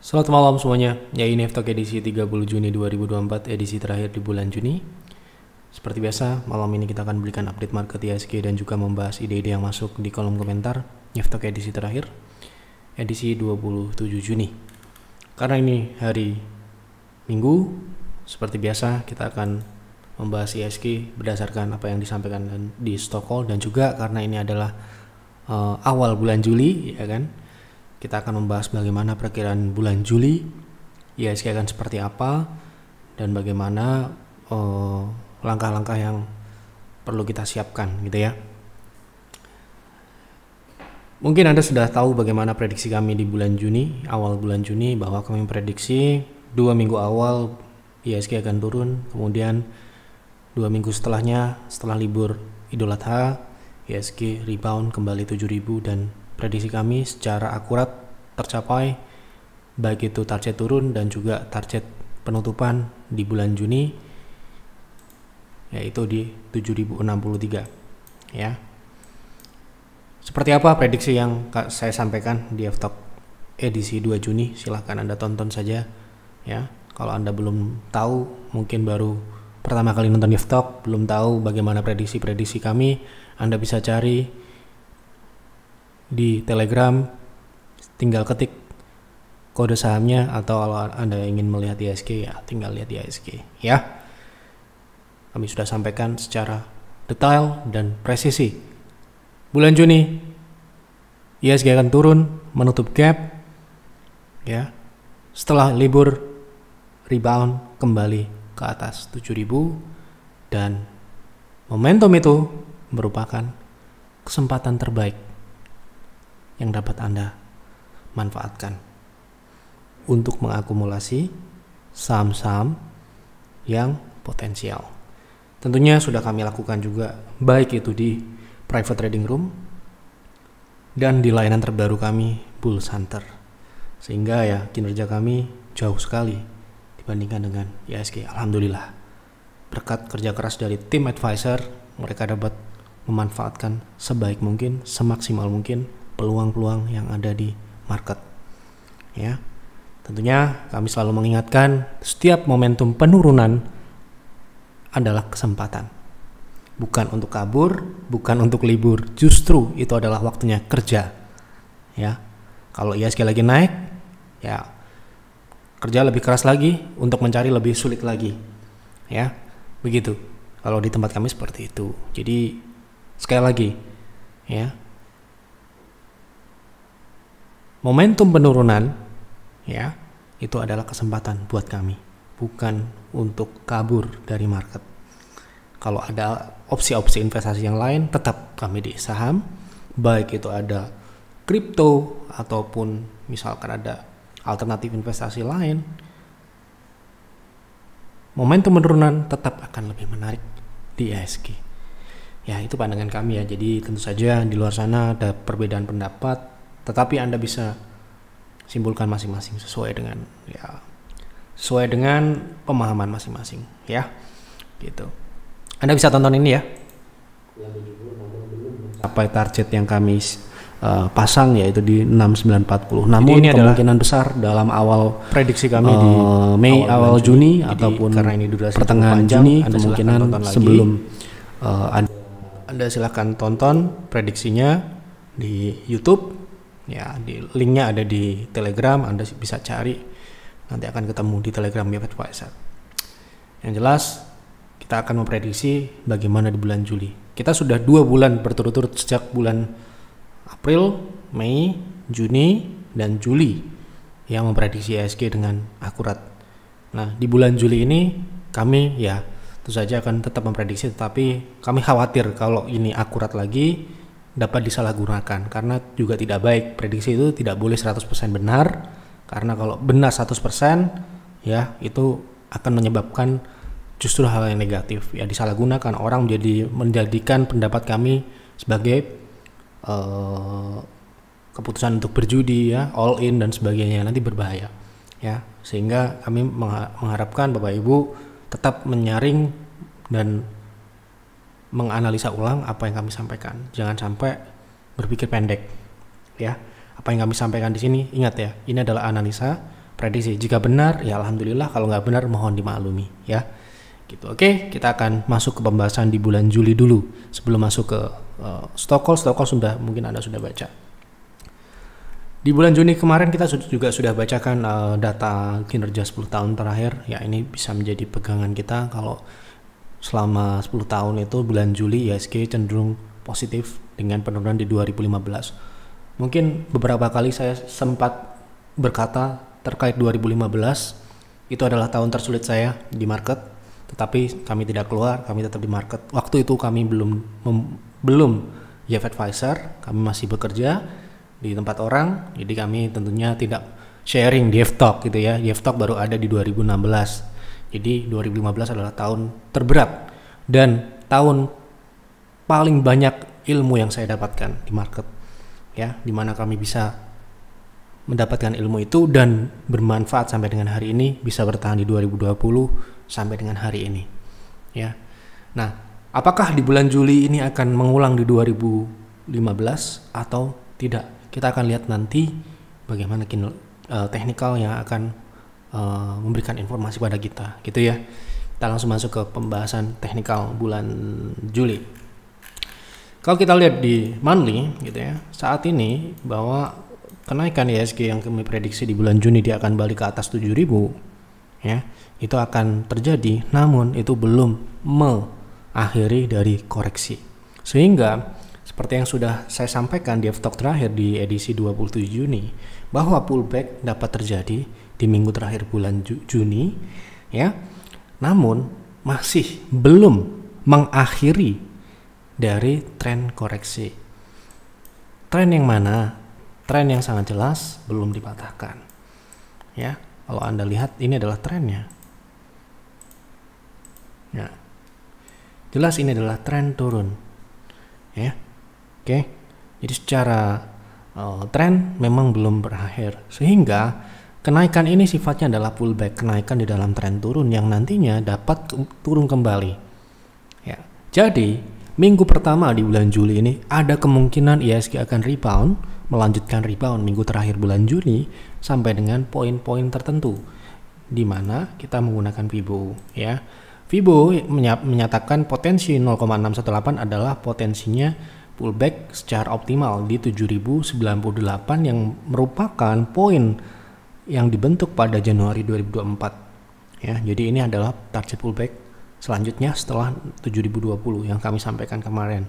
Selamat malam semuanya, ya ini FTOK edisi 30 Juni 2024, edisi terakhir di bulan Juni. Seperti biasa, malam ini kita akan berikan update market ISG dan juga membahas ide-ide yang masuk di kolom komentar FTOK edisi terakhir, edisi 27 Juni. Karena ini hari Minggu, seperti biasa kita akan membahas ISG berdasarkan apa yang disampaikan di Stockholm dan juga karena ini adalah uh, awal bulan Juli, ya kan? Kita akan membahas bagaimana perkiraan bulan Juli, IHSG akan seperti apa, dan bagaimana eh, langkah-langkah uh, yang perlu kita siapkan gitu ya. Mungkin Anda sudah tahu bagaimana prediksi kami di bulan Juni, awal bulan Juni bahwa kami prediksi dua minggu awal IHSG akan turun, kemudian dua minggu setelahnya setelah libur Idul Adha ISG rebound kembali 7000 dan prediksi kami secara akurat tercapai baik itu target turun dan juga target penutupan di bulan Juni yaitu di 7063 ya. Seperti apa prediksi yang saya sampaikan di Ftalk edisi 2 Juni silahkan Anda tonton saja ya. Kalau Anda belum tahu mungkin baru pertama kali nonton Ftalk belum tahu bagaimana prediksi-prediksi kami Anda bisa cari di Telegram tinggal ketik kode sahamnya atau kalau Anda ingin melihat ISG ya tinggal lihat ISG ya. Kami sudah sampaikan secara detail dan presisi. Bulan Juni ISG akan turun menutup gap ya. Setelah libur rebound kembali ke atas 7000 dan momentum itu merupakan kesempatan terbaik yang dapat Anda manfaatkan untuk mengakumulasi saham-saham yang potensial. Tentunya sudah kami lakukan juga baik itu di private trading room dan di layanan terbaru kami Bull Hunter. Sehingga ya kinerja kami jauh sekali dibandingkan dengan ISG. Alhamdulillah. Berkat kerja keras dari tim advisor, mereka dapat memanfaatkan sebaik mungkin, semaksimal mungkin peluang-peluang yang ada di market. Ya. Tentunya kami selalu mengingatkan setiap momentum penurunan adalah kesempatan. Bukan untuk kabur, bukan untuk libur, justru itu adalah waktunya kerja. Ya. Kalau ia sekali lagi naik, ya kerja lebih keras lagi untuk mencari lebih sulit lagi. Ya. Begitu. Kalau di tempat kami seperti itu. Jadi sekali lagi, ya momentum penurunan ya itu adalah kesempatan buat kami bukan untuk kabur dari market kalau ada opsi-opsi investasi yang lain tetap kami di saham baik itu ada kripto ataupun misalkan ada alternatif investasi lain momentum penurunan tetap akan lebih menarik di ESG ya itu pandangan kami ya jadi tentu saja di luar sana ada perbedaan pendapat tetapi Anda bisa simpulkan masing-masing sesuai dengan ya sesuai dengan pemahaman masing-masing ya gitu Anda bisa tonton ini ya sampai target yang kami uh, pasang yaitu di 6940 namun Jadi ini kemungkinan adalah besar dalam awal prediksi kami uh, di Mei awal, awal Juni, Juni ataupun karena ini durasi pertengahan panjang, Juni anda kemungkinan sebelum uh, anda silahkan tonton prediksinya di YouTube ya di linknya ada di telegram anda bisa cari nanti akan ketemu di telegram Bebas ya, Faisal yang jelas kita akan memprediksi bagaimana di bulan Juli kita sudah dua bulan berturut-turut sejak bulan April Mei Juni dan Juli yang memprediksi ISG e dengan akurat nah di bulan Juli ini kami ya tentu saja akan tetap memprediksi tetapi kami khawatir kalau ini akurat lagi dapat disalahgunakan karena juga tidak baik. Prediksi itu tidak boleh 100% benar karena kalau benar 100% ya itu akan menyebabkan justru hal yang negatif ya disalahgunakan orang menjadi menjadikan pendapat kami sebagai uh, keputusan untuk berjudi ya all in dan sebagainya nanti berbahaya ya sehingga kami mengharapkan Bapak Ibu tetap menyaring dan menganalisa ulang apa yang kami sampaikan. Jangan sampai berpikir pendek. Ya, apa yang kami sampaikan di sini ingat ya, ini adalah analisa prediksi. Jika benar ya alhamdulillah, kalau nggak benar mohon dimaklumi ya. Gitu. Oke, kita akan masuk ke pembahasan di bulan Juli dulu sebelum masuk ke uh, Stockholm. Stockholm sudah mungkin Anda sudah baca. Di bulan Juni kemarin kita juga sudah bacakan uh, data kinerja 10 tahun terakhir. Ya, ini bisa menjadi pegangan kita kalau selama 10 tahun itu bulan Juli ISG cenderung positif dengan penurunan di 2015. Mungkin beberapa kali saya sempat berkata terkait 2015 itu adalah tahun tersulit saya di market, tetapi kami tidak keluar, kami tetap di market. Waktu itu kami belum mem, belum Jeff Advisor, kami masih bekerja di tempat orang, jadi kami tentunya tidak sharing Jeff Talk gitu ya. Jeff Talk baru ada di 2016 jadi 2015 adalah tahun terberat dan tahun paling banyak ilmu yang saya dapatkan di market. Ya, di mana kami bisa mendapatkan ilmu itu dan bermanfaat sampai dengan hari ini bisa bertahan di 2020 sampai dengan hari ini. Ya. Nah, apakah di bulan Juli ini akan mengulang di 2015 atau tidak? Kita akan lihat nanti bagaimana uh, teknikal yang akan uh, memberikan informasi pada kita gitu ya kita langsung masuk ke pembahasan teknikal bulan Juli kalau kita lihat di monthly gitu ya saat ini bahwa kenaikan ISG yang kami prediksi di bulan Juni dia akan balik ke atas 7000 ya itu akan terjadi namun itu belum mengakhiri dari koreksi sehingga seperti yang sudah saya sampaikan di talk terakhir di edisi 27 Juni bahwa pullback dapat terjadi di minggu terakhir bulan Juni ya. Namun masih belum mengakhiri dari tren koreksi. Tren yang mana? Tren yang sangat jelas belum dipatahkan. Ya, kalau Anda lihat ini adalah trennya. Ya. jelas ini adalah tren turun. Ya. Oke. Jadi secara uh, tren memang belum berakhir sehingga Kenaikan ini sifatnya adalah pullback, kenaikan di dalam tren turun yang nantinya dapat turun kembali. Ya. Jadi, minggu pertama di bulan Juli ini ada kemungkinan ISG akan rebound, melanjutkan rebound minggu terakhir bulan Juli sampai dengan poin-poin tertentu di mana kita menggunakan Fibo ya. Fibo menyatakan potensi 0,618 adalah potensinya pullback secara optimal di 7098 yang merupakan poin yang dibentuk pada Januari 2024. Ya, jadi ini adalah target pullback selanjutnya setelah 7020 yang kami sampaikan kemarin.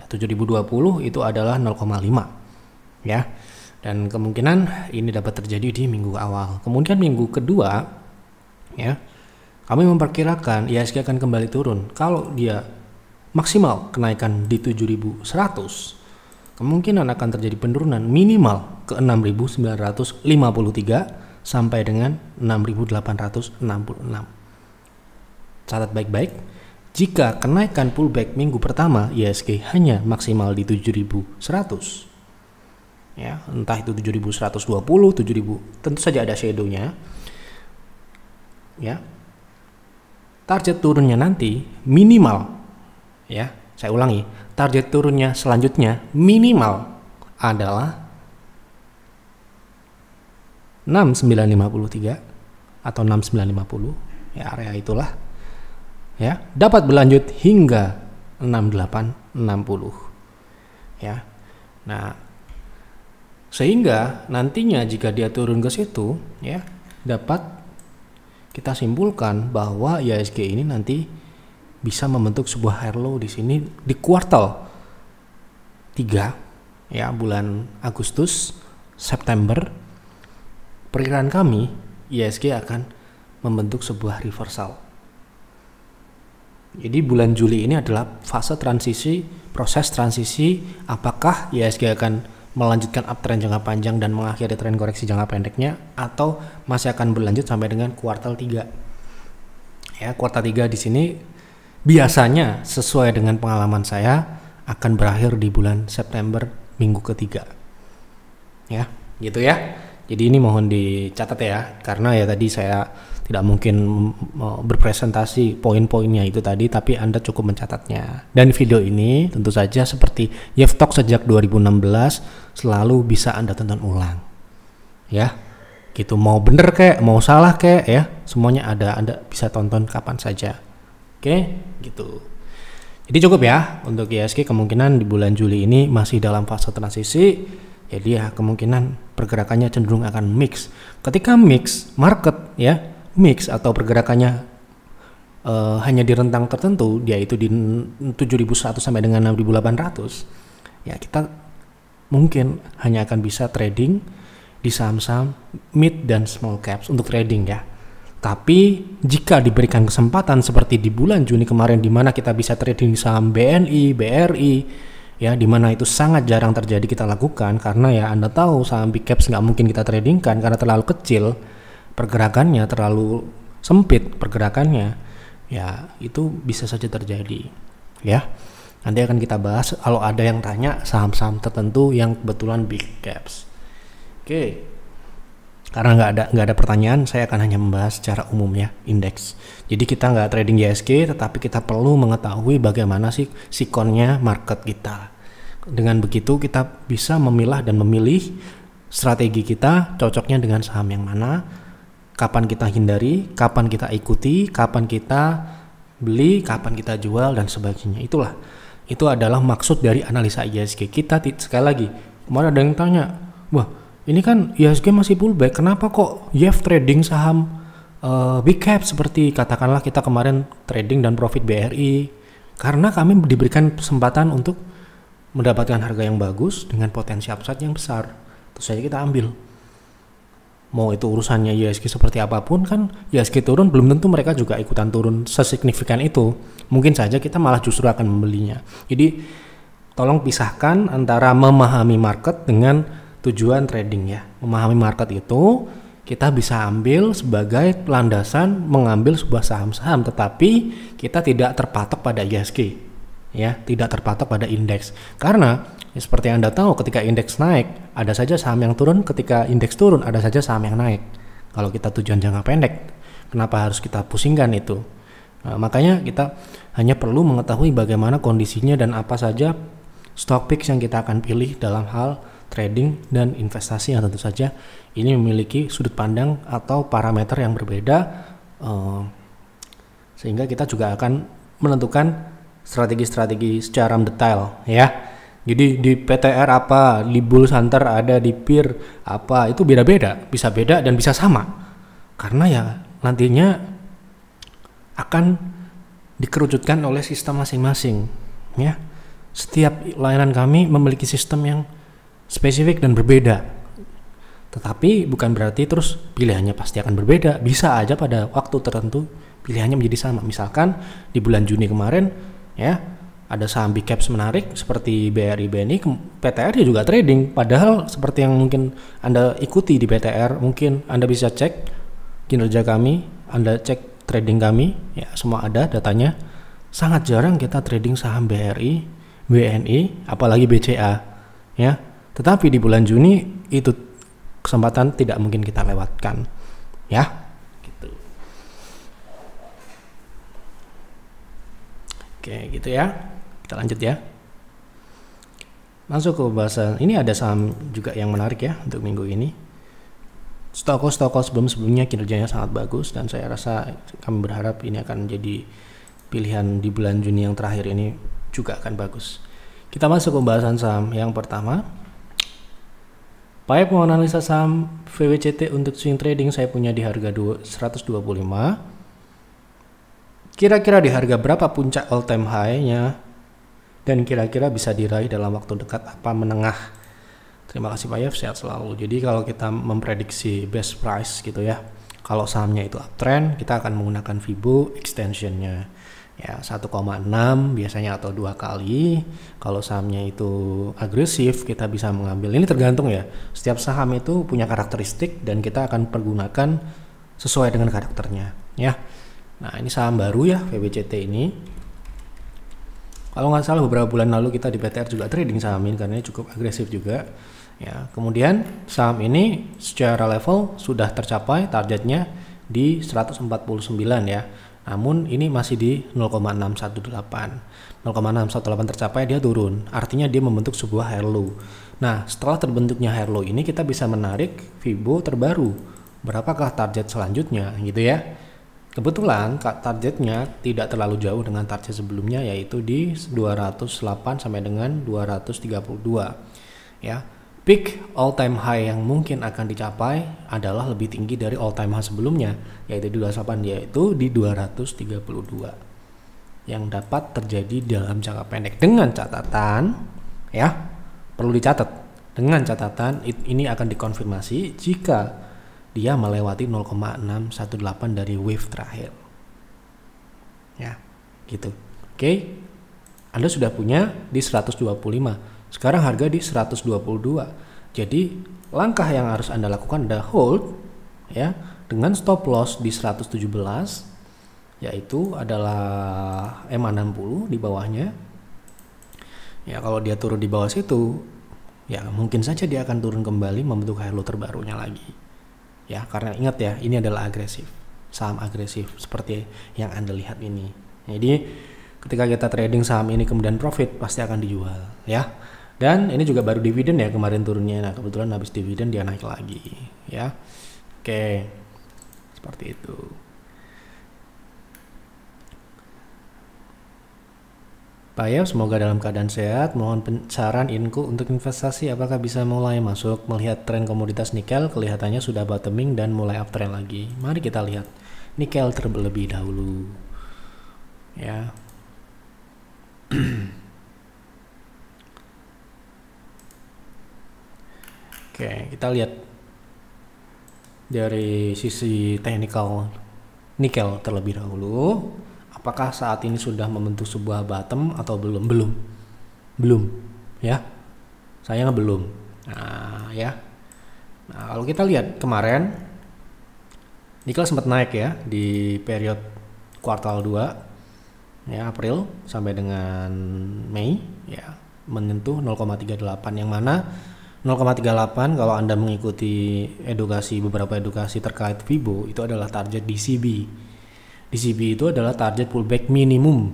Ya, 7020 itu adalah 0,5. Ya. Dan kemungkinan ini dapat terjadi di minggu awal. Kemudian minggu kedua ya, kami memperkirakan IHSG akan kembali turun. Kalau dia maksimal kenaikan di 7100 kemungkinan akan terjadi penurunan minimal ke 6.953 sampai dengan 6.866. Catat baik-baik, jika kenaikan pullback minggu pertama ISG hanya maksimal di 7.100. Ya, entah itu 7.120, 7.000, tentu saja ada shadownya. Ya. Target turunnya nanti minimal ya, saya ulangi, target turunnya selanjutnya minimal adalah 6953 atau 6950 ya area itulah ya dapat berlanjut hingga 6860 ya nah sehingga nantinya jika dia turun ke situ ya dapat kita simpulkan bahwa ISG ini nanti bisa membentuk sebuah higher low di sini di kuartal 3 ya bulan Agustus, September perkiraan kami ISG akan membentuk sebuah reversal. Jadi bulan Juli ini adalah fase transisi, proses transisi apakah ISG akan melanjutkan uptrend jangka panjang dan mengakhiri tren koreksi jangka pendeknya atau masih akan berlanjut sampai dengan kuartal 3. Ya, kuartal 3 di sini biasanya sesuai dengan pengalaman saya akan berakhir di bulan September minggu ketiga. Ya, gitu ya. Jadi ini mohon dicatat ya karena ya tadi saya tidak mungkin berpresentasi poin-poinnya itu tadi tapi Anda cukup mencatatnya. Dan video ini tentu saja seperti Yevtok sejak 2016 selalu bisa Anda tonton ulang. Ya. Gitu mau bener kek, mau salah kek ya, semuanya ada Anda bisa tonton kapan saja. Oke, gitu. Jadi cukup ya untuk ISG kemungkinan di bulan Juli ini masih dalam fase transisi. Jadi ya kemungkinan pergerakannya cenderung akan mix. Ketika mix, market ya mix atau pergerakannya uh, hanya di rentang tertentu, yaitu di 7.100 sampai dengan 6.800, ya kita mungkin hanya akan bisa trading di saham-saham mid dan small caps untuk trading ya. Tapi jika diberikan kesempatan seperti di bulan Juni kemarin di mana kita bisa trading saham BNI, BRI, ya di mana itu sangat jarang terjadi kita lakukan karena ya Anda tahu saham big caps nggak mungkin kita tradingkan karena terlalu kecil pergerakannya terlalu sempit pergerakannya ya itu bisa saja terjadi ya nanti akan kita bahas kalau ada yang tanya saham-saham tertentu yang kebetulan big caps oke okay karena nggak ada nggak ada pertanyaan saya akan hanya membahas secara umum ya indeks jadi kita nggak trading ISG tetapi kita perlu mengetahui bagaimana sih sikonnya market kita dengan begitu kita bisa memilah dan memilih strategi kita cocoknya dengan saham yang mana kapan kita hindari kapan kita ikuti kapan kita beli kapan kita jual dan sebagainya itulah itu adalah maksud dari analisa ISG kita sekali lagi kemarin ada yang tanya wah ini kan IHSG masih pullback kenapa kok YF trading saham uh, big cap seperti katakanlah kita kemarin trading dan profit BRI karena kami diberikan kesempatan untuk mendapatkan harga yang bagus dengan potensi upside yang besar terus saja kita ambil mau itu urusannya IHSG seperti apapun kan IHSG turun belum tentu mereka juga ikutan turun sesignifikan itu mungkin saja kita malah justru akan membelinya jadi tolong pisahkan antara memahami market dengan tujuan trading ya. Memahami market itu kita bisa ambil sebagai landasan mengambil sebuah saham-saham tetapi kita tidak terpatok pada ISG ya, tidak terpatok pada indeks. Karena ya seperti yang Anda tahu ketika indeks naik, ada saja saham yang turun, ketika indeks turun ada saja saham yang naik. Kalau kita tujuan jangka pendek, kenapa harus kita pusingkan itu? Nah, makanya kita hanya perlu mengetahui bagaimana kondisinya dan apa saja stock picks yang kita akan pilih dalam hal trading, dan investasi yang tentu saja ini memiliki sudut pandang atau parameter yang berbeda eh, sehingga kita juga akan menentukan strategi-strategi secara detail ya. Jadi di PTR apa, di bull santer ada, di peer apa, itu beda-beda, bisa beda dan bisa sama. Karena ya nantinya akan dikerucutkan oleh sistem masing-masing ya. Setiap layanan kami memiliki sistem yang spesifik dan berbeda. Tetapi bukan berarti terus pilihannya pasti akan berbeda. Bisa aja pada waktu tertentu pilihannya menjadi sama. Misalkan di bulan Juni kemarin ya ada saham big caps menarik seperti BRI BNI, PTR juga trading. Padahal seperti yang mungkin Anda ikuti di PTR, mungkin Anda bisa cek kinerja kami, Anda cek trading kami, ya semua ada datanya. Sangat jarang kita trading saham BRI, BNI, apalagi BCA. Ya, tetapi di bulan Juni itu kesempatan tidak mungkin kita lewatkan. Ya. Gitu. Oke, gitu ya. Kita lanjut ya. Masuk ke pembahasan. Ini ada saham juga yang menarik ya untuk minggu ini. Stoko-stoko sebelum-sebelumnya kinerjanya sangat bagus dan saya rasa kami berharap ini akan jadi pilihan di bulan Juni yang terakhir ini juga akan bagus. Kita masuk ke pembahasan saham yang pertama, Pipe mau analisa saham VWCT untuk swing trading saya punya di harga 125. Kira-kira di harga berapa puncak all time high-nya? Dan kira-kira bisa diraih dalam waktu dekat apa menengah? Terima kasih Pak Yev, sehat selalu. Jadi kalau kita memprediksi best price gitu ya, kalau sahamnya itu uptrend, kita akan menggunakan Fibo extensionnya ya 1,6 biasanya atau dua kali kalau sahamnya itu agresif kita bisa mengambil ini tergantung ya setiap saham itu punya karakteristik dan kita akan pergunakan sesuai dengan karakternya ya nah ini saham baru ya VBCT ini kalau nggak salah beberapa bulan lalu kita di PTR juga trading saham ini karena ini cukup agresif juga ya kemudian saham ini secara level sudah tercapai targetnya di 149 ya namun ini masih di 0,618. 0,618 tercapai dia turun, artinya dia membentuk sebuah hair low. Nah, setelah terbentuknya hair low ini kita bisa menarik Fibo terbaru. Berapakah target selanjutnya gitu ya? Kebetulan targetnya tidak terlalu jauh dengan target sebelumnya yaitu di 208 sampai dengan 232. Ya. Peak all time high yang mungkin akan dicapai adalah lebih tinggi dari all time high sebelumnya, yaitu di 28 yaitu di 232 yang dapat terjadi dalam jangka pendek dengan catatan ya perlu dicatat dengan catatan ini akan dikonfirmasi jika dia melewati 0,618 dari wave terakhir ya gitu oke Anda sudah punya di 125 sekarang harga di 122. Jadi langkah yang harus Anda lakukan adalah hold ya dengan stop loss di 117 yaitu adalah MA60 di bawahnya. Ya, kalau dia turun di bawah situ, ya mungkin saja dia akan turun kembali membentuk high low terbarunya lagi. Ya, karena ingat ya, ini adalah agresif. Saham agresif seperti yang Anda lihat ini. Jadi, ketika kita trading saham ini kemudian profit pasti akan dijual, ya. Dan ini juga baru dividen ya kemarin turunnya. Nah, kebetulan habis dividen dia naik lagi, ya. Oke. Seperti itu. Pak Yap, semoga dalam keadaan sehat. Mohon inku untuk investasi apakah bisa mulai masuk melihat tren komoditas nikel kelihatannya sudah bottoming dan mulai uptrend lagi. Mari kita lihat nikel terlebih dahulu. Ya. Oke, nah, kita lihat dari sisi teknikal nikel terlebih dahulu. Apakah saat ini sudah membentuk sebuah bottom atau belum? Belum. Belum, ya. Sayangnya belum. Nah, ya. Nah, kalau kita lihat kemarin nikel sempat naik ya di periode kuartal 2 ya April sampai dengan Mei ya menyentuh 0,38 yang mana 0,38 kalau Anda mengikuti edukasi beberapa edukasi terkait FIBO itu adalah target DCB. DCB itu adalah target pullback minimum.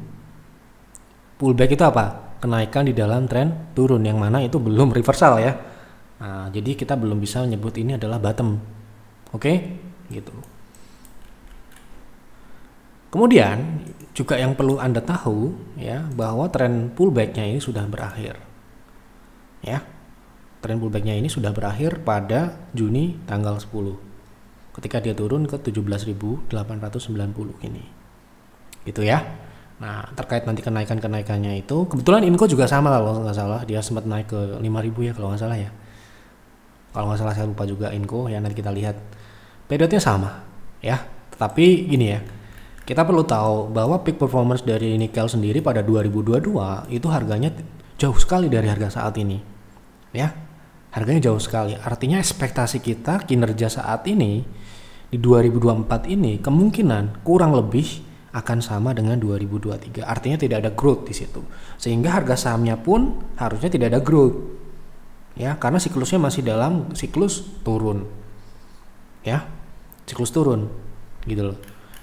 Pullback itu apa? Kenaikan di dalam tren turun yang mana itu belum reversal ya. Nah, jadi kita belum bisa menyebut ini adalah bottom. Oke? Okay? Gitu. Kemudian juga yang perlu Anda tahu ya bahwa tren pullbacknya ini sudah berakhir. Ya, tren pullbacknya ini sudah berakhir pada Juni tanggal 10 ketika dia turun ke 17.890 ini gitu ya nah terkait nanti kenaikan kenaikannya itu kebetulan Inco juga sama kalau nggak salah dia sempat naik ke 5.000 ya kalau nggak salah ya kalau nggak salah saya lupa juga Inco ya nanti kita lihat periodenya sama ya tetapi gini ya kita perlu tahu bahwa peak performance dari nikel sendiri pada 2022 itu harganya jauh sekali dari harga saat ini ya harganya jauh sekali. Artinya ekspektasi kita kinerja saat ini di 2024 ini kemungkinan kurang lebih akan sama dengan 2023. Artinya tidak ada growth di situ. Sehingga harga sahamnya pun harusnya tidak ada growth. Ya, karena siklusnya masih dalam siklus turun. Ya. Siklus turun gitu loh.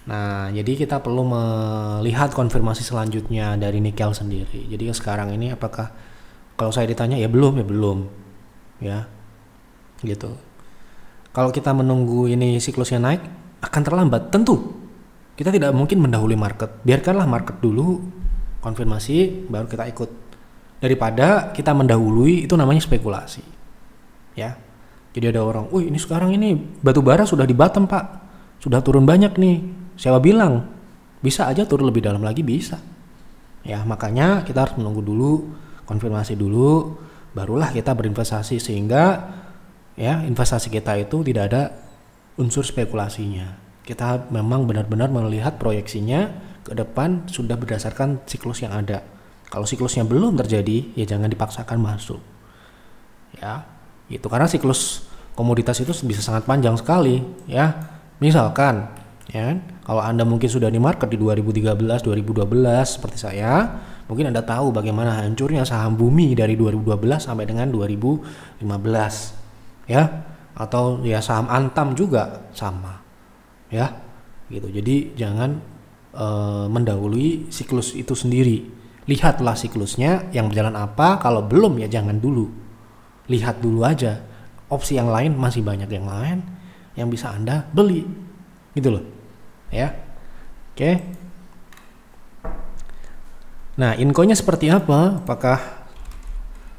Nah, jadi kita perlu melihat konfirmasi selanjutnya dari nikel sendiri. Jadi sekarang ini apakah kalau saya ditanya ya belum ya belum ya gitu kalau kita menunggu ini siklusnya naik akan terlambat tentu kita tidak mungkin mendahului market biarkanlah market dulu konfirmasi baru kita ikut daripada kita mendahului itu namanya spekulasi ya jadi ada orang wih ini sekarang ini batu bara sudah di bottom pak sudah turun banyak nih siapa bilang bisa aja turun lebih dalam lagi bisa ya makanya kita harus menunggu dulu konfirmasi dulu barulah kita berinvestasi sehingga ya investasi kita itu tidak ada unsur spekulasinya. Kita memang benar-benar melihat proyeksinya ke depan sudah berdasarkan siklus yang ada. Kalau siklusnya belum terjadi, ya jangan dipaksakan masuk. Ya, itu karena siklus komoditas itu bisa sangat panjang sekali, ya. Misalkan, ya, kan, kalau Anda mungkin sudah di market di 2013, 2012 seperti saya, Mungkin Anda tahu bagaimana hancurnya saham bumi dari 2012 sampai dengan 2015. Ya, atau ya saham Antam juga sama. Ya. Gitu. Jadi jangan e, mendahului siklus itu sendiri. Lihatlah siklusnya yang berjalan apa, kalau belum ya jangan dulu. Lihat dulu aja. Opsi yang lain masih banyak yang lain yang bisa Anda beli. Gitu loh. Ya. Oke. Okay. Nah, inkonya seperti apa? Apakah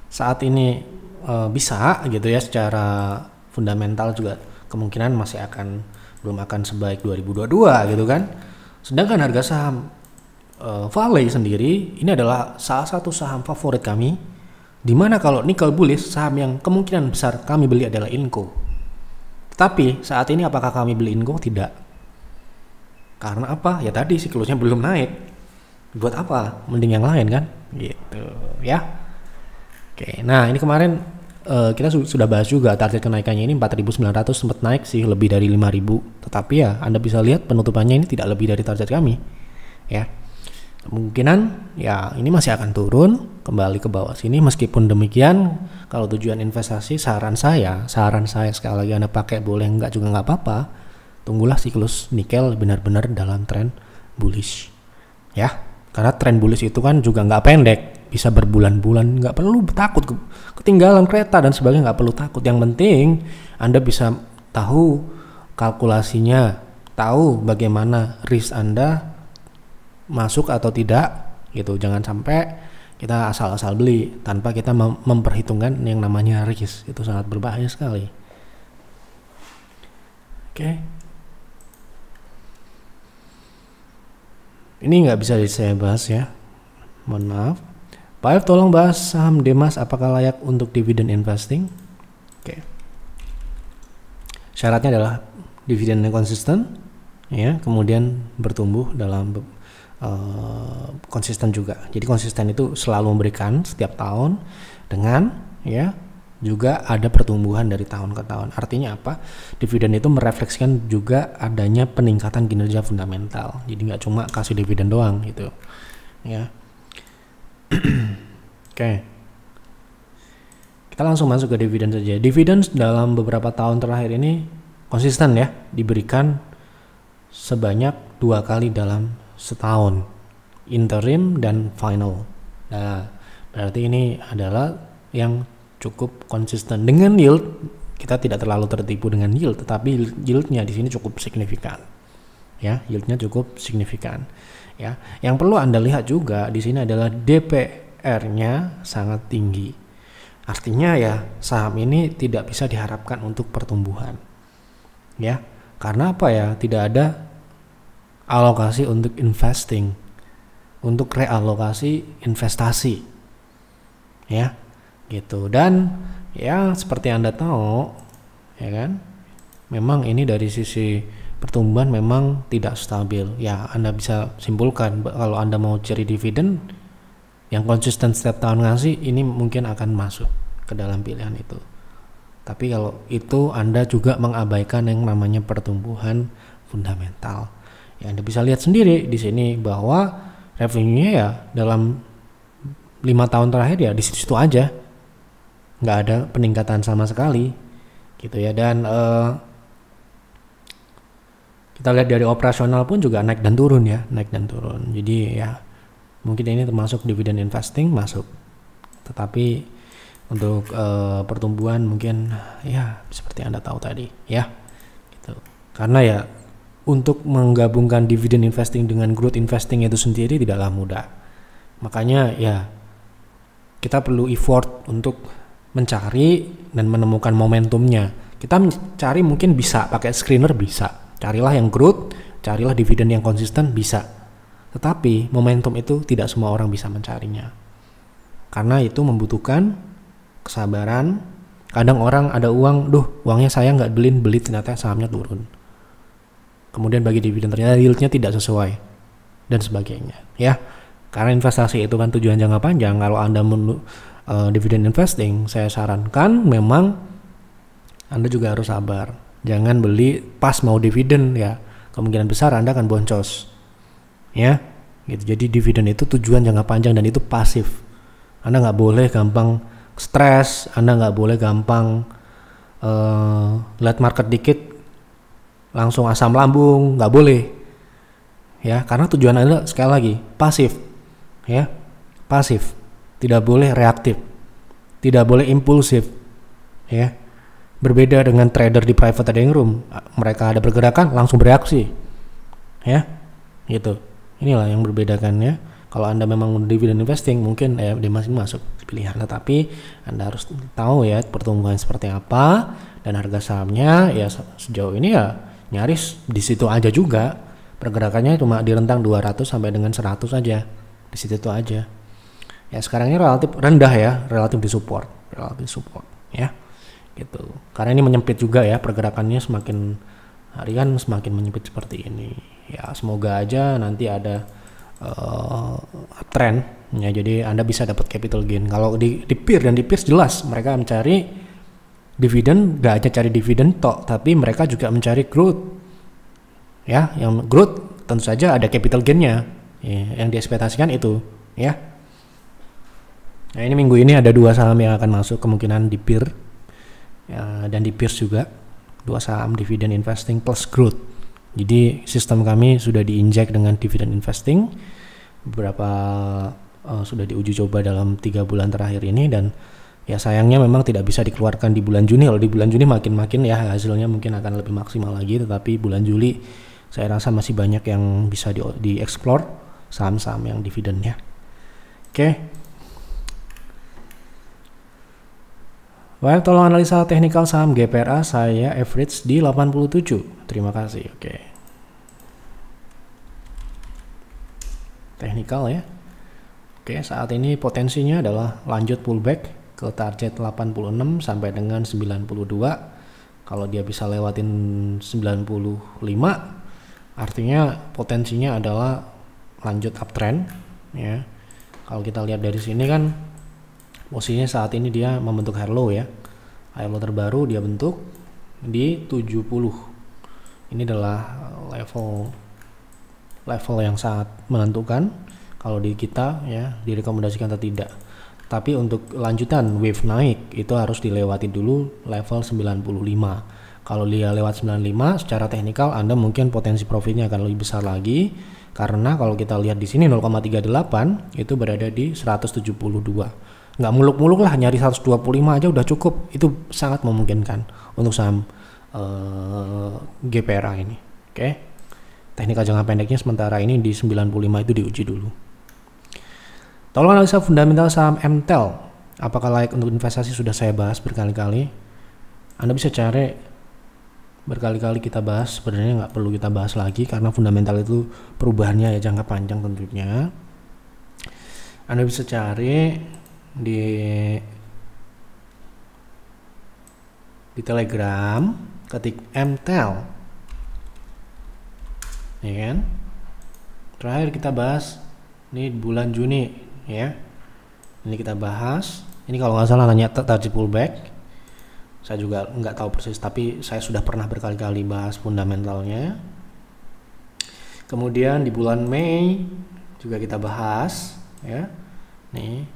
saat ini e, bisa gitu ya secara fundamental juga kemungkinan masih akan belum akan sebaik 2022 gitu kan. Sedangkan harga saham e, Vale sendiri ini adalah salah satu saham favorit kami di mana kalau nikel bullish saham yang kemungkinan besar kami beli adalah Inco. Tapi saat ini apakah kami beli Inco? Tidak. Karena apa? Ya tadi siklusnya belum naik buat apa mending yang lain kan gitu ya oke nah ini kemarin uh, kita su sudah bahas juga target kenaikannya ini 4.900 sempat naik sih lebih dari 5.000 tetapi ya Anda bisa lihat penutupannya ini tidak lebih dari target kami ya kemungkinan ya ini masih akan turun kembali ke bawah sini meskipun demikian kalau tujuan investasi saran saya saran saya sekali lagi Anda pakai boleh nggak juga nggak apa-apa tunggulah siklus nikel benar-benar dalam tren bullish ya karena tren bullish itu kan juga nggak pendek bisa berbulan-bulan nggak perlu takut ketinggalan kereta dan sebagainya nggak perlu takut yang penting anda bisa tahu kalkulasinya tahu bagaimana risk anda masuk atau tidak gitu jangan sampai kita asal-asal beli tanpa kita memperhitungkan yang namanya risk itu sangat berbahaya sekali oke okay. Ini nggak bisa saya bahas ya. Mohon maaf. Pak F, tolong bahas saham Demas apakah layak untuk dividend investing? Oke. Syaratnya adalah dividennya konsisten, ya, kemudian bertumbuh dalam uh, konsisten juga. Jadi konsisten itu selalu memberikan setiap tahun dengan ya juga ada pertumbuhan dari tahun ke tahun. Artinya apa? Dividen itu merefleksikan juga adanya peningkatan kinerja fundamental. Jadi nggak cuma kasih dividen doang gitu. Ya. Oke. Okay. Kita langsung masuk ke dividen saja. Dividen dalam beberapa tahun terakhir ini konsisten ya, diberikan sebanyak dua kali dalam setahun. Interim dan final. Nah, berarti ini adalah yang cukup konsisten dengan yield kita tidak terlalu tertipu dengan yield tetapi yieldnya di sini cukup signifikan ya yieldnya cukup signifikan ya yang perlu anda lihat juga di sini adalah DPR-nya sangat tinggi artinya ya saham ini tidak bisa diharapkan untuk pertumbuhan ya karena apa ya tidak ada alokasi untuk investing untuk realokasi investasi ya gitu dan ya seperti anda tahu ya kan memang ini dari sisi pertumbuhan memang tidak stabil ya anda bisa simpulkan kalau anda mau cari dividen yang konsisten setiap tahun ngasih ini mungkin akan masuk ke dalam pilihan itu tapi kalau itu anda juga mengabaikan yang namanya pertumbuhan fundamental ya anda bisa lihat sendiri di sini bahwa revenue-nya ya dalam lima tahun terakhir ya di situ aja nggak ada peningkatan sama sekali gitu ya dan uh, kita lihat dari operasional pun juga naik dan turun ya naik dan turun jadi ya mungkin ini termasuk dividen investing masuk tetapi untuk uh, pertumbuhan mungkin ya seperti anda tahu tadi ya gitu karena ya untuk menggabungkan dividen investing dengan growth investing itu sendiri tidaklah mudah makanya ya kita perlu effort untuk mencari dan menemukan momentumnya. Kita mencari mungkin bisa pakai screener bisa. Carilah yang growth, carilah dividen yang konsisten bisa. Tetapi momentum itu tidak semua orang bisa mencarinya. Karena itu membutuhkan kesabaran. Kadang orang ada uang, duh uangnya saya nggak beliin, beli ternyata sahamnya turun. Kemudian bagi dividen ternyata yieldnya tidak sesuai dan sebagainya. Ya, karena investasi itu kan tujuan jangka panjang. Kalau anda uh, dividend investing, saya sarankan memang Anda juga harus sabar. Jangan beli pas mau dividen ya. Kemungkinan besar Anda akan boncos. Ya. Gitu. Jadi dividen itu tujuan jangka panjang dan itu pasif. Anda nggak boleh gampang stres, Anda nggak boleh gampang uh, lihat market dikit langsung asam lambung, nggak boleh. Ya, karena tujuan Anda sekali lagi pasif. Ya. Pasif tidak boleh reaktif, tidak boleh impulsif, ya. Berbeda dengan trader di private trading room, mereka ada pergerakan langsung bereaksi, ya, gitu. Inilah yang berbedakannya. Kalau anda memang dividend investing, mungkin eh, dia masih masuk pilihan, tapi anda harus tahu ya pertumbuhan seperti apa dan harga sahamnya ya sejauh ini ya nyaris di situ aja juga pergerakannya cuma di rentang 200 sampai dengan 100 aja di situ aja ya sekarang ini relatif rendah ya relatif di support relatif support ya gitu karena ini menyempit juga ya pergerakannya semakin hari kan semakin menyempit seperti ini ya semoga aja nanti ada uh, eh, trend ya jadi anda bisa dapat capital gain kalau di di peer dan di peer jelas mereka mencari dividen gak aja cari dividen tok tapi mereka juga mencari growth ya yang growth tentu saja ada capital gainnya ya, yang diekspektasikan itu ya Nah ini minggu ini ada dua saham yang akan masuk kemungkinan di peer ya, dan di peers juga dua saham dividend investing plus growth. Jadi sistem kami sudah diinjek dengan dividend investing beberapa uh, sudah diuji coba dalam tiga bulan terakhir ini dan ya sayangnya memang tidak bisa dikeluarkan di bulan Juni. Kalau di bulan Juni makin-makin ya hasilnya mungkin akan lebih maksimal lagi tetapi bulan Juli saya rasa masih banyak yang bisa di dieksplor saham-saham yang dividennya. Oke. Okay. Baik, tolong analisa teknikal saham GPRA saya average di 87. Terima kasih. Oke. Teknikal ya. Oke, saat ini potensinya adalah lanjut pullback ke target 86 sampai dengan 92. Kalau dia bisa lewatin 95, artinya potensinya adalah lanjut uptrend ya. Kalau kita lihat dari sini kan posisinya saat ini dia membentuk hair low ya hair low terbaru dia bentuk di 70 ini adalah level level yang sangat menentukan kalau di kita ya direkomendasikan atau tidak tapi untuk lanjutan wave naik itu harus dilewati dulu level 95 kalau dia lewat 95 secara teknikal Anda mungkin potensi profitnya akan lebih besar lagi karena kalau kita lihat di sini 0,38 itu berada di 172 nggak muluk-muluk lah nyari 125 aja udah cukup itu sangat memungkinkan untuk saham uh, eh, GPRA ini oke okay? teknik jangka pendeknya sementara ini di 95 itu diuji dulu tolong analisa fundamental saham MTEL apakah layak untuk investasi sudah saya bahas berkali-kali anda bisa cari berkali-kali kita bahas sebenarnya nggak perlu kita bahas lagi karena fundamental itu perubahannya ya jangka panjang tentunya anda bisa cari di di Telegram ketik mtel ya kan terakhir kita bahas ini bulan Juni ya ini kita bahas ini kalau nggak salah nanya target pullback saya juga nggak tahu persis tapi saya sudah pernah berkali-kali bahas fundamentalnya kemudian di bulan Mei juga kita bahas ya nih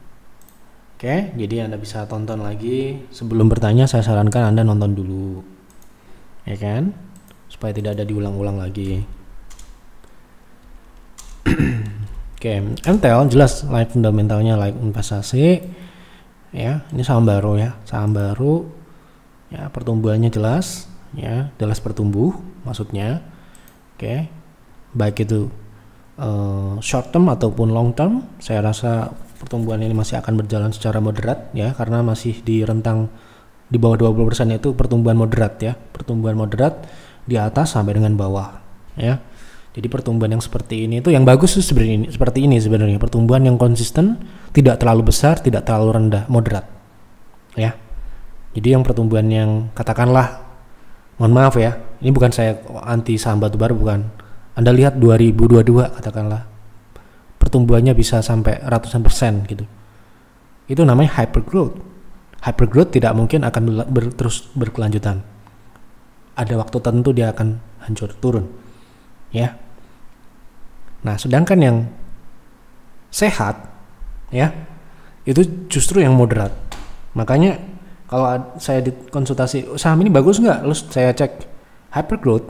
Oke, jadi Anda bisa tonton lagi. Sebelum bertanya, saya sarankan Anda nonton dulu. Ya kan? Supaya tidak ada diulang-ulang lagi. Oke, MTL jelas live fundamentalnya like investasi. Ya, ini saham baru ya, saham baru. Ya, pertumbuhannya jelas, ya, jelas pertumbuh. maksudnya. Oke. Baik itu uh, short term ataupun long term, saya rasa pertumbuhan ini masih akan berjalan secara moderat ya karena masih di rentang di bawah 20% itu pertumbuhan moderat ya. Pertumbuhan moderat di atas sampai dengan bawah ya. Jadi pertumbuhan yang seperti ini itu yang bagus tuh seperti ini, seperti ini sebenarnya pertumbuhan yang konsisten, tidak terlalu besar, tidak terlalu rendah, moderat. Ya. Jadi yang pertumbuhan yang katakanlah mohon maaf ya, ini bukan saya anti saham batu bukan. Anda lihat 2022 katakanlah pertumbuhannya bisa sampai ratusan persen gitu itu namanya hyper growth. Hyper growth tidak mungkin akan ber, terus berkelanjutan ada waktu tertentu dia akan hancur turun ya nah sedangkan yang sehat ya itu justru yang moderat makanya kalau saya dikonsultasi oh, saham ini bagus nggak terus saya cek hyper growth,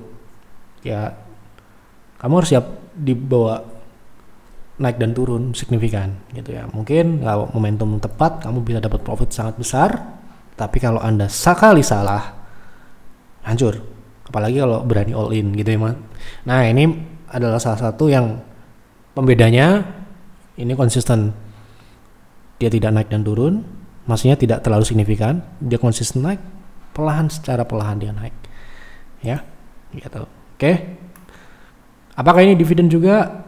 ya kamu harus siap dibawa naik dan turun signifikan gitu ya. Mungkin kalau momentum tepat kamu bisa dapat profit sangat besar, tapi kalau Anda sekali salah hancur. Apalagi kalau berani all in gitu ya, mas. Nah, ini adalah salah satu yang pembedanya ini konsisten. Dia tidak naik dan turun, maksudnya tidak terlalu signifikan, dia konsisten naik pelahan secara pelahan dia naik. Ya. Gitu. Oke. Apakah ini dividen juga?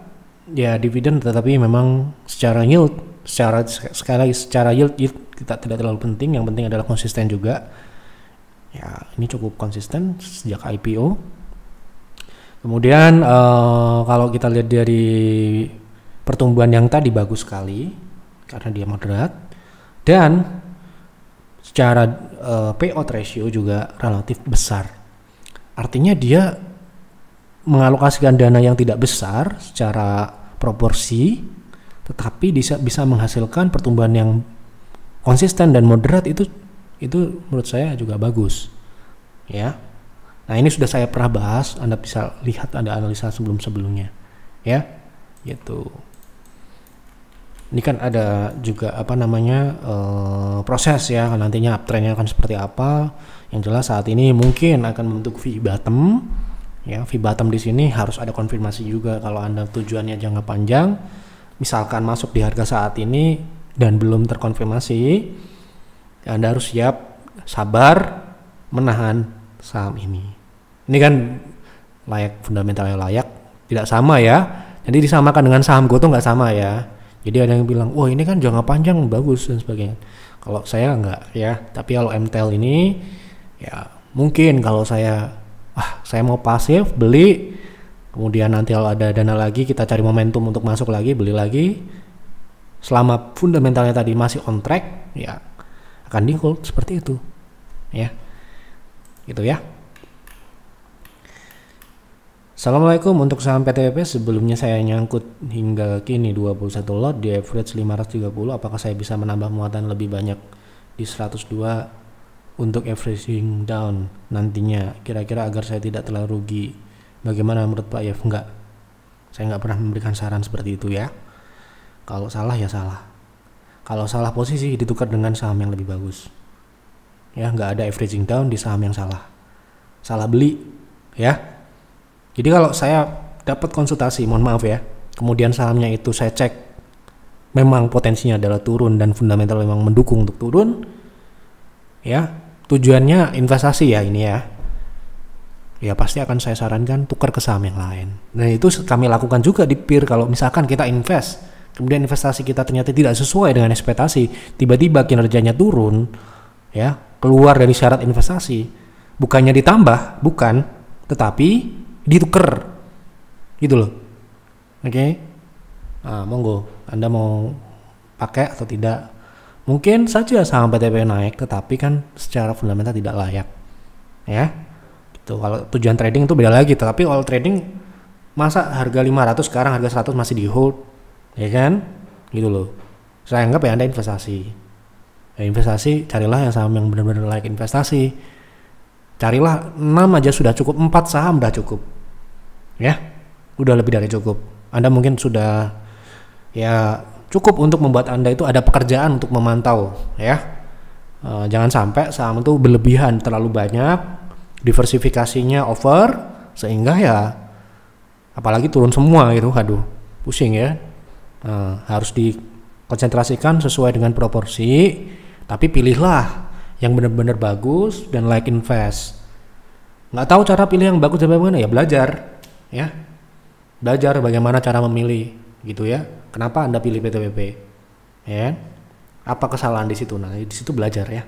ya dividen tetapi memang secara yield secara sekali lagi secara yield, yield kita tidak terlalu penting yang penting adalah konsisten juga ya ini cukup konsisten sejak IPO kemudian uh, kalau kita lihat dari pertumbuhan yang tadi bagus sekali karena dia moderat dan secara uh, payout ratio juga relatif besar artinya dia mengalokasikan dana yang tidak besar secara proporsi tetapi bisa bisa menghasilkan pertumbuhan yang konsisten dan moderat itu itu menurut saya juga bagus ya nah ini sudah saya pernah bahas anda bisa lihat ada analisa sebelum sebelumnya ya gitu ini kan ada juga apa namanya e, proses ya nantinya uptrendnya akan seperti apa yang jelas saat ini mungkin akan membentuk V bottom ya fee bottom di sini harus ada konfirmasi juga kalau anda tujuannya jangka panjang misalkan masuk di harga saat ini dan belum terkonfirmasi anda harus siap sabar menahan saham ini ini kan layak fundamentalnya layak tidak sama ya jadi disamakan dengan saham tuh nggak sama ya jadi ada yang bilang wah ini kan jangka panjang bagus dan sebagainya kalau saya nggak ya tapi kalau MTL ini ya mungkin kalau saya ah saya mau pasif beli kemudian nanti kalau ada dana lagi kita cari momentum untuk masuk lagi beli lagi selama fundamentalnya tadi masih on track ya akan di hold seperti itu ya gitu ya Assalamualaikum untuk saham PTPP sebelumnya saya nyangkut hingga kini 21 lot di average 530 apakah saya bisa menambah muatan lebih banyak di 102 untuk averaging down nantinya kira-kira agar saya tidak terlalu rugi bagaimana menurut Pak Yev enggak saya enggak pernah memberikan saran seperti itu ya kalau salah ya salah kalau salah posisi ditukar dengan saham yang lebih bagus ya enggak ada averaging down di saham yang salah salah beli ya jadi kalau saya dapat konsultasi mohon maaf ya kemudian sahamnya itu saya cek memang potensinya adalah turun dan fundamental memang mendukung untuk turun ya tujuannya investasi ya ini ya ya pasti akan saya sarankan tukar ke saham yang lain nah itu kami lakukan juga di peer kalau misalkan kita invest kemudian investasi kita ternyata tidak sesuai dengan ekspektasi tiba-tiba kinerjanya turun ya keluar dari syarat investasi bukannya ditambah bukan tetapi dituker gitu loh oke okay? nah, monggo anda mau pakai atau tidak Mungkin saja saham PTP naik, tetapi kan secara fundamental tidak layak. Ya. Gitu. Kalau tujuan trading itu beda lagi, tetapi kalau trading masa harga 500 sekarang harga 100 masih di hold, ya kan? Gitu loh. Saya anggap ya Anda investasi. Ya, investasi carilah yang saham yang benar-benar layak investasi. Carilah 6 aja sudah cukup, 4 saham sudah cukup. Ya. Udah lebih dari cukup. Anda mungkin sudah ya cukup untuk membuat Anda itu ada pekerjaan untuk memantau ya. e, jangan sampai saham itu berlebihan terlalu banyak, diversifikasinya over sehingga ya apalagi turun semua gitu. Aduh, pusing ya. e, harus dikonsentrasikan sesuai dengan proporsi, tapi pilihlah yang benar-benar bagus dan like invest. Nggak tahu cara pilih yang bagus dan bagaimana ya belajar ya. Belajar bagaimana cara memilih gitu ya kenapa anda pilih ptpp ya kan? apa kesalahan di situ nah di situ belajar ya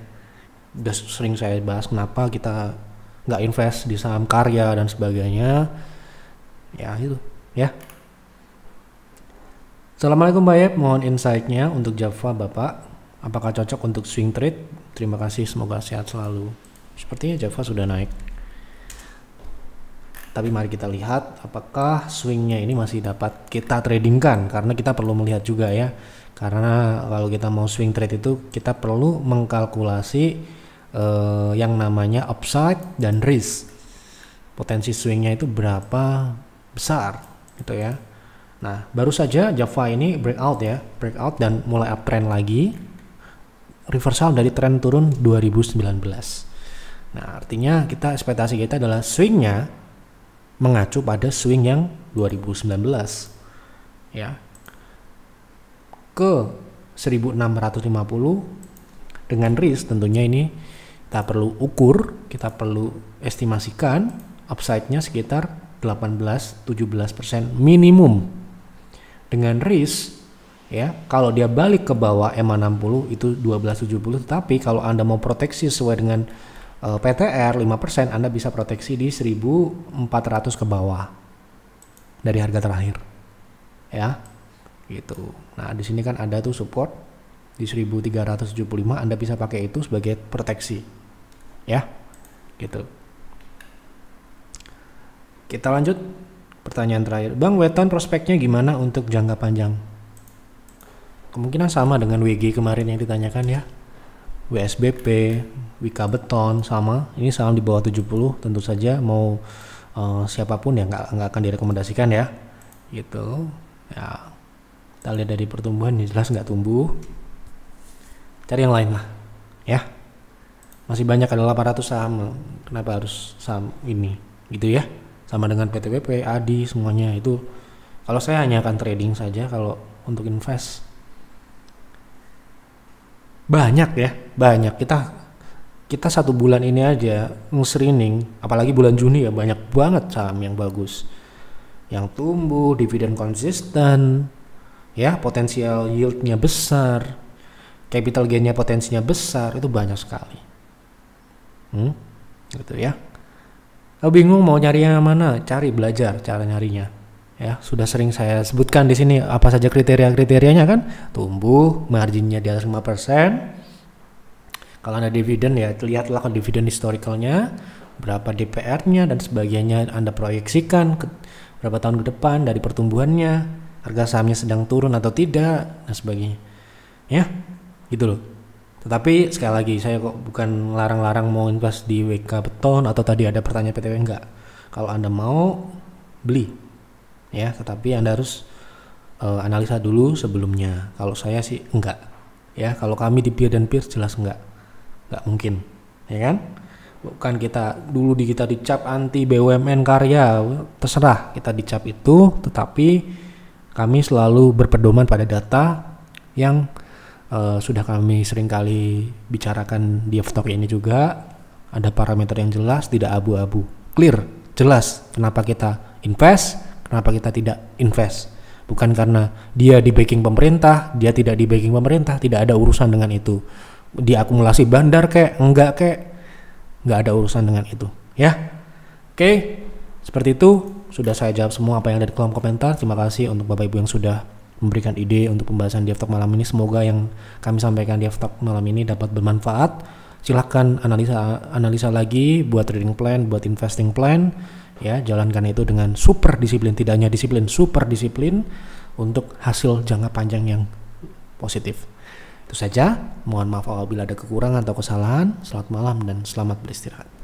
udah sering saya bahas kenapa kita nggak invest di saham karya dan sebagainya ya itu ya Assalamualaikum Pak Yep, mohon insight-nya untuk Java Bapak. Apakah cocok untuk swing trade? Terima kasih, semoga sehat selalu. Sepertinya Java sudah naik. Tapi mari kita lihat apakah swingnya ini masih dapat kita tradingkan karena kita perlu melihat juga ya. Karena kalau kita mau swing trade itu kita perlu mengkalkulasi eh, yang namanya upside dan risk. Potensi swingnya itu berapa besar gitu ya. Nah, baru saja Java ini breakout ya, breakout dan mulai uptrend lagi. Reversal dari trend turun 2019. Nah, artinya kita ekspektasi kita adalah swingnya mengacu pada swing yang 2019 ya ke 1650 dengan risk tentunya ini kita perlu ukur kita perlu estimasikan upside-nya sekitar 18-17% minimum dengan risk ya kalau dia balik ke bawah MA60 itu 1270 tapi kalau Anda mau proteksi sesuai dengan uh, PTR 5% Anda bisa proteksi di 1400 ke bawah dari harga terakhir. Ya. Gitu. Nah, di sini kan ada tuh support di 1375 Anda bisa pakai itu sebagai proteksi. Ya. Gitu. Kita lanjut pertanyaan terakhir. Bang Weton prospeknya gimana untuk jangka panjang? Kemungkinan sama dengan WG kemarin yang ditanyakan ya. WSBP, Wika Beton sama ini saham di bawah 70 tentu saja mau uh, siapapun ya nggak nggak akan direkomendasikan ya gitu ya kita lihat dari pertumbuhan ini jelas nggak tumbuh cari yang lain lah ya masih banyak ada 800 saham kenapa harus saham ini gitu ya sama dengan PTWP, ADI semuanya itu kalau saya hanya akan trading saja kalau untuk invest banyak ya, banyak. Kita kita satu bulan ini aja nge apalagi bulan Juni ya banyak banget saham yang bagus. Yang tumbuh, dividen konsisten, ya potensial yieldnya besar, capital gainnya potensinya besar, itu banyak sekali. Hmm? Gitu ya. Kalau bingung mau nyari yang mana, cari belajar cara nyarinya ya sudah sering saya sebutkan di sini apa saja kriteria-kriterianya kan tumbuh marginnya di atas lima persen kalau ada dividen ya lihatlah kalau dividen historicalnya berapa DPR-nya dan sebagainya Anda proyeksikan ke, berapa tahun ke depan dari pertumbuhannya harga sahamnya sedang turun atau tidak dan sebagainya ya gitu loh tetapi sekali lagi saya kok bukan larang-larang mau invest di WK beton atau tadi ada pertanyaan PTW enggak kalau Anda mau beli ya tetapi anda harus uh, analisa dulu sebelumnya kalau saya sih enggak ya kalau kami di peer dan peer jelas enggak enggak mungkin ya kan bukan kita dulu di kita dicap anti BUMN karya terserah kita dicap itu tetapi kami selalu berpedoman pada data yang uh, sudah kami seringkali bicarakan di talk ini juga ada parameter yang jelas tidak abu-abu clear jelas kenapa kita invest Kenapa kita tidak invest? Bukan karena dia di backing pemerintah, dia tidak di backing pemerintah, tidak ada urusan dengan itu. Diakumulasi bandar kayak enggak kayak enggak ada urusan dengan itu, ya. Oke, seperti itu sudah saya jawab semua apa yang ada di kolom komentar. Terima kasih untuk Bapak Ibu yang sudah memberikan ide untuk pembahasan di malam ini. Semoga yang kami sampaikan di malam ini dapat bermanfaat. Silahkan analisa analisa lagi, buat trading plan, buat investing plan ya jalankan itu dengan super disiplin tidak hanya disiplin super disiplin untuk hasil jangka panjang yang positif itu saja mohon maaf apabila ada kekurangan atau kesalahan selamat malam dan selamat beristirahat